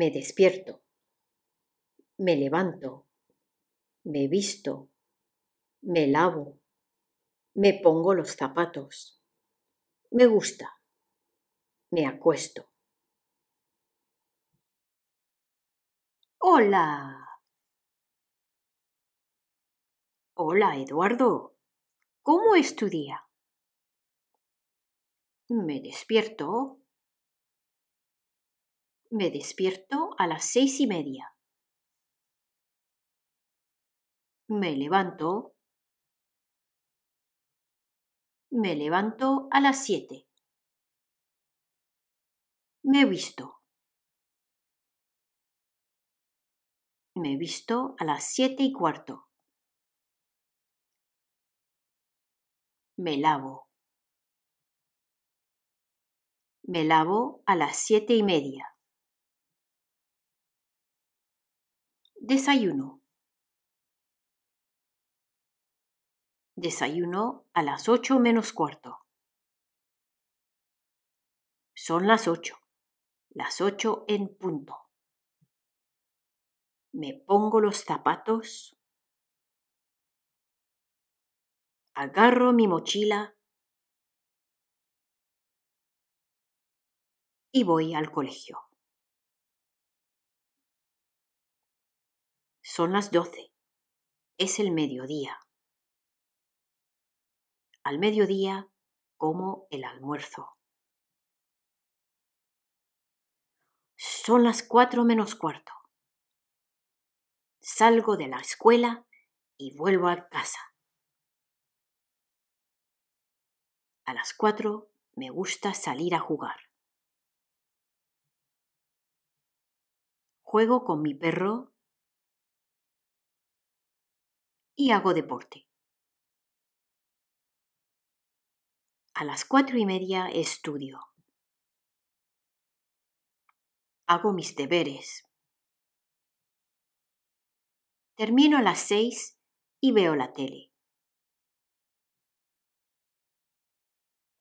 Me despierto. Me levanto. Me visto. Me lavo. Me pongo los zapatos. Me gusta. Me acuesto. Hola. Hola, Eduardo. ¿Cómo es tu día? Me despierto, me despierto a las seis y media. Me levanto. Me levanto a las siete. Me visto. Me visto a las siete y cuarto. Me lavo. Me lavo a las siete y media. Desayuno. Desayuno a las ocho menos cuarto. Son las ocho. Las ocho en punto. Me pongo los zapatos. Agarro mi mochila. y voy al colegio. Son las doce. Es el mediodía. Al mediodía como el almuerzo. Son las cuatro menos cuarto. Salgo de la escuela y vuelvo a casa. A las cuatro me gusta salir a jugar. Juego con mi perro y hago deporte. A las cuatro y media estudio. Hago mis deberes. Termino a las seis y veo la tele.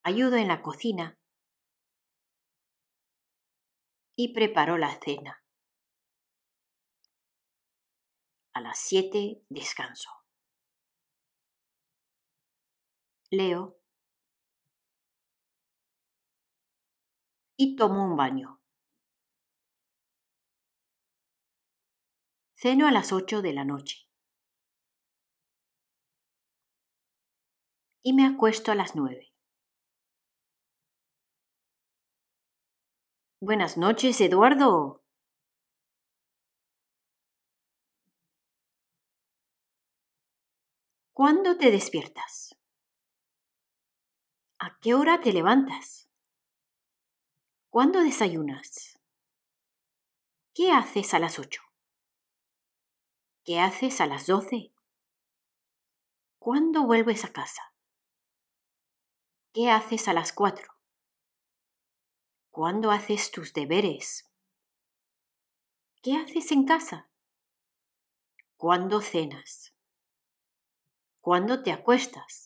Ayudo en la cocina y preparo la cena. A las siete descanso. Leo y tomo un baño. Ceno a las ocho de la noche. Y me acuesto a las nueve. Buenas noches, Eduardo. ¿Cuándo te despiertas? ¿A qué hora te levantas? ¿Cuándo desayunas? ¿Qué haces a las 8? ¿Qué haces a las doce? ¿Cuándo vuelves a casa? ¿Qué haces a las cuatro? ¿Cuándo haces tus deberes? ¿Qué haces en casa? ¿Cuándo cenas? ¿Cuándo te acuestas?